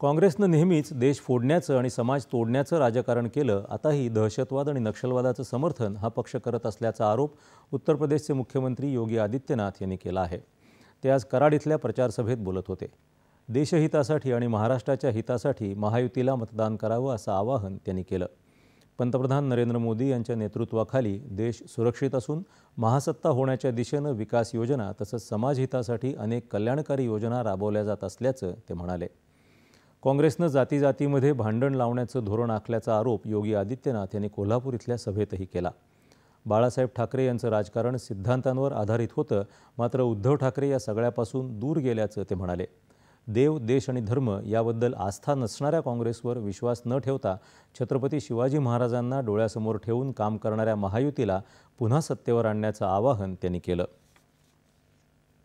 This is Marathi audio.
काँग्रेसनं नेहमीच देश फोडण्याचं आणि समाज तोडण्याचं राजकारण केलं आताही दहशतवाद आणि नक्षलवादाचं समर्थन हा पक्ष करत असल्याचा आरोप उत्तर प्रदेशचे मुख्यमंत्री योगी आदित्यनाथ यांनी केला आहे ते आज कराड इथल्या प्रचारसभेत बोलत होते देशहितासाठी आणि महाराष्ट्राच्या हितासाठी महायुतीला मतदान करावं असं आवाहन त्यांनी केलं पंतप्रधान नरेंद्र मोदी यांच्या नेतृत्वाखाली देश सुरक्षित असून महासत्ता होण्याच्या दिशेनं विकास योजना तसंच समाजहितासाठी अनेक कल्याणकारी योजना राबवल्या जात असल्याचं ते म्हणाले काँग्रेसनं जातीजातीमध्ये भांडण लावण्याचं धोरण आखल्याचा आरोप योगी आदित्यनाथ यांनी कोल्हापूर इथल्या सभेतही केला बाळासाहेब ठाकरे यांचं राजकारण सिद्धांतांवर आधारित होतं मात्र उद्धव ठाकरे या सगळ्यापासून दूर गेल्याचं ते म्हणाले देव देश आणि धर्म याबद्दल आस्था नसणाऱ्या काँग्रेसवर विश्वास न ठेवता छत्रपती शिवाजी महाराजांना डोळ्यासमोर ठेवून काम करणाऱ्या महायुतीला पुन्हा सत्तेवर आणण्याचं आवाहन त्यांनी केलं